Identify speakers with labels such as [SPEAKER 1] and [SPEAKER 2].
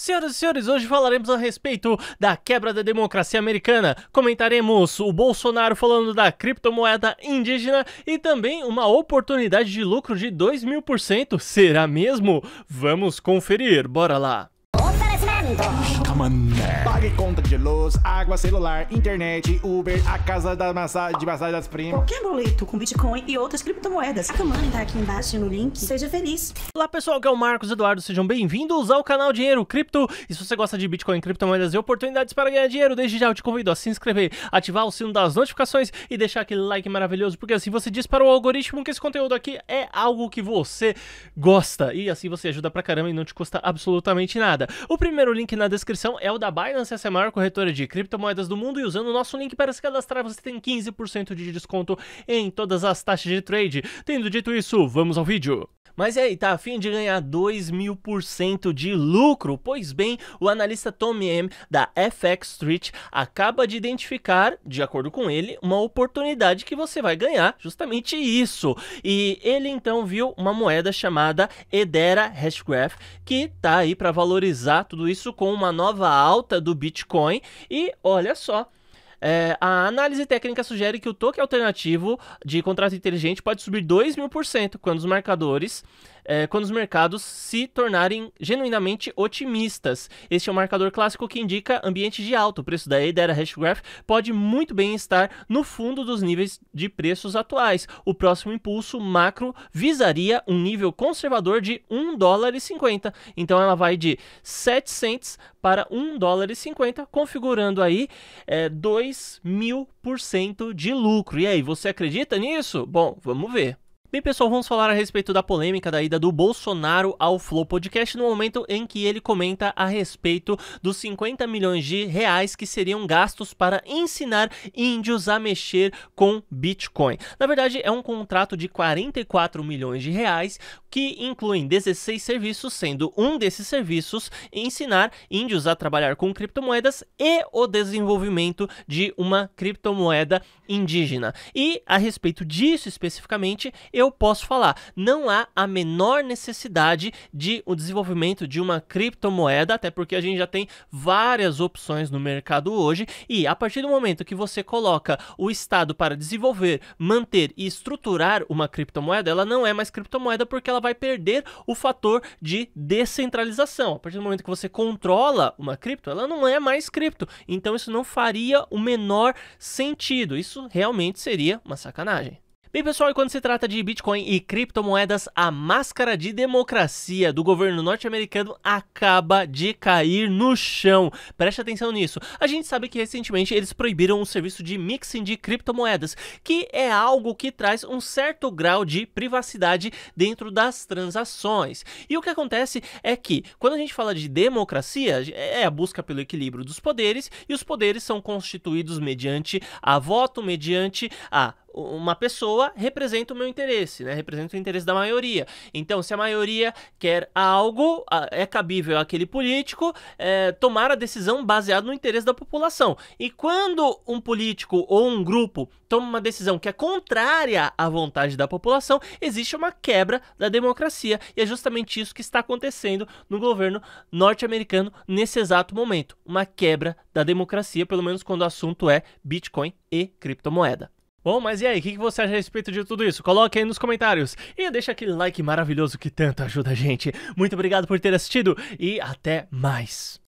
[SPEAKER 1] Senhoras e senhores, hoje falaremos a respeito da quebra da democracia americana. Comentaremos o Bolsonaro falando da criptomoeda indígena e também uma oportunidade de lucro de 2 mil por cento. Será mesmo? Vamos conferir, bora lá! conta. Pague conta de luz, água, celular, internet, Uber, a casa da massagem, de massagem das primas. Qualquer boleto com Bitcoin e outras criptomoedas. A Kamani tá aqui embaixo no link. Seja feliz. Olá pessoal, que é o Marcos Eduardo. Sejam bem-vindos ao canal Dinheiro Cripto. E se você gosta de Bitcoin, criptomoedas e oportunidades para ganhar dinheiro, desde já eu te convido a se inscrever, ativar o sino das notificações e deixar aquele like maravilhoso, porque assim você diz para o algoritmo que esse conteúdo aqui é algo que você gosta. E assim você ajuda pra caramba e não te custa absolutamente nada. O primeiro link na descrição é o da Binance, essa é a maior corretora de criptomoedas do mundo. E usando o nosso link para se cadastrar, você tem 15% de desconto em todas as taxas de trade. Tendo dito isso, vamos ao vídeo. Mas e aí, tá afim de ganhar 2 mil por cento de lucro? Pois bem, o analista Tom M da FX Street acaba de identificar, de acordo com ele, uma oportunidade que você vai ganhar justamente isso. E ele então viu uma moeda chamada Edera Hashgraph que tá aí para valorizar tudo isso com uma nova alta do Bitcoin. E olha só, é, a análise técnica sugere que o token alternativo de contrato inteligente pode subir 2 mil por cento quando os marcadores é, quando os mercados se tornarem genuinamente otimistas. Este é um marcador clássico que indica ambiente de alto. O preço da Edera Hashgraph pode muito bem estar no fundo dos níveis de preços atuais. O próximo impulso macro visaria um nível conservador de 1 dólar e 50. Então ela vai de 7 para 1 dólar e 50, configurando aí é, 2 mil por cento de lucro. E aí, você acredita nisso? Bom, vamos ver. Bem, pessoal, vamos falar a respeito da polêmica da ida do Bolsonaro ao Flow Podcast no momento em que ele comenta a respeito dos 50 milhões de reais que seriam gastos para ensinar índios a mexer com Bitcoin. Na verdade, é um contrato de 44 milhões de reais que incluem 16 serviços, sendo um desses serviços ensinar índios a trabalhar com criptomoedas e o desenvolvimento de uma criptomoeda indígena. E a respeito disso especificamente, eu posso falar. Não há a menor necessidade de o desenvolvimento de uma criptomoeda, até porque a gente já tem várias opções no mercado hoje. E a partir do momento que você coloca o Estado para desenvolver, manter e estruturar uma criptomoeda, ela não é mais criptomoeda porque ela vai perder o fator de descentralização. A partir do momento que você controla uma cripto, ela não é mais cripto. Então isso não faria o menor sentido. Isso realmente seria uma sacanagem. Bem, pessoal, e quando se trata de Bitcoin e criptomoedas, a máscara de democracia do governo norte-americano acaba de cair no chão. Preste atenção nisso. A gente sabe que recentemente eles proibiram o um serviço de mixing de criptomoedas, que é algo que traz um certo grau de privacidade dentro das transações. E o que acontece é que, quando a gente fala de democracia, é a busca pelo equilíbrio dos poderes, e os poderes são constituídos mediante a voto, mediante a uma pessoa representa o meu interesse, né? Representa o interesse da maioria. Então, se a maioria quer algo, é cabível aquele político é, tomar a decisão baseada no interesse da população. E quando um político ou um grupo toma uma decisão que é contrária à vontade da população, existe uma quebra da democracia. E é justamente isso que está acontecendo no governo norte-americano nesse exato momento. Uma quebra da democracia, pelo menos quando o assunto é Bitcoin e criptomoeda. Bom, mas e aí, o que, que você acha a respeito de tudo isso? Coloque aí nos comentários e deixa aquele like maravilhoso que tanto ajuda a gente. Muito obrigado por ter assistido e até mais.